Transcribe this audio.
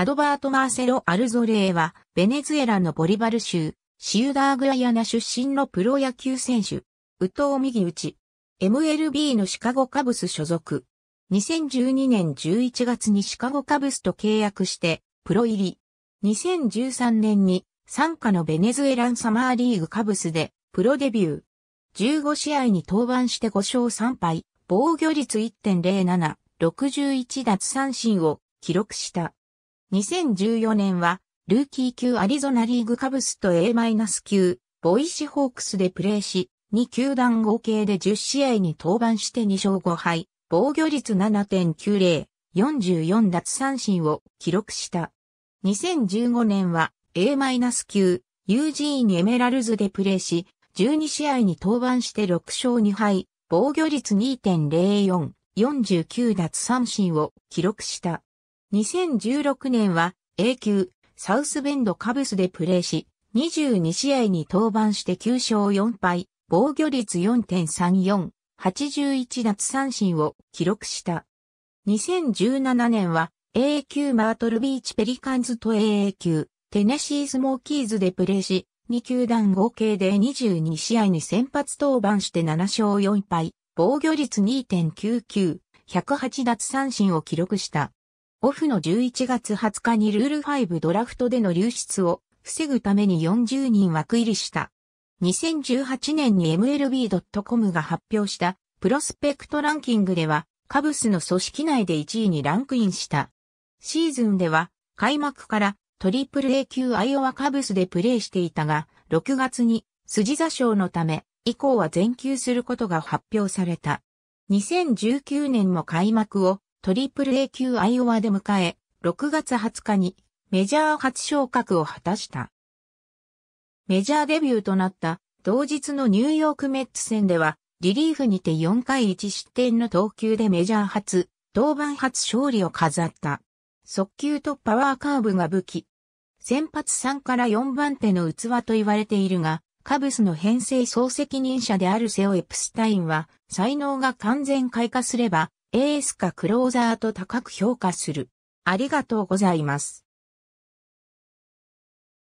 アドバート・マーセロ・アルゾレーは、ベネズエラのボリバル州、シウダーグライアナ出身のプロ野球選手、ウト藤右打ち、MLB のシカゴカブス所属。2012年11月にシカゴカブスと契約して、プロ入り。2013年に、参加のベネズエランサマーリーグカブスで、プロデビュー。15試合に登板して5勝3敗、防御率1.07、61奪三振を記録した。2014年は、ルーキー級アリゾナリーグカブスと A- 級、ボイシホークスでプレーし、2球団合計で10試合に登板して2勝5敗、防御率7.90、44奪三振を記録した。2015年は A- 級、ユージーン・エメラルズでプレーし、12試合に登板して6勝2敗、防御率2.04、49奪三振を記録した。2016年は A 級サウスベンドカブスでプレーし、22試合に登板して9勝4敗、防御率4.34、81奪三振を記録した。2017年は A 級マートルビーチペリカンズと AA 級テネシースモーキーズでプレーし、2球団合計で22試合に先発登板して7勝4敗、防御率2.99、108奪三振を記録した。オフの11月20日にルール5ドラフトでの流出を防ぐために40人枠入りした。2018年に MLB.com が発表したプロスペクトランキングではカブスの組織内で1位にランクインした。シーズンでは開幕からトリプル A 級アイオワカブスでプレーしていたが、6月に筋座賞のため以降は全休することが発表された。2019年も開幕をトリプル A 級アイオワで迎え、6月20日にメジャー初昇格を果たした。メジャーデビューとなった同日のニューヨークメッツ戦では、リリーフにて4回1失点の投球でメジャー初、登板初勝利を飾った。速球とパワーカーブが武器。先発3から4番手の器と言われているが、カブスの編成総責任者であるセオ・エプスタインは、才能が完全開花すれば、エースかクローザーと高く評価する。ありがとうございます。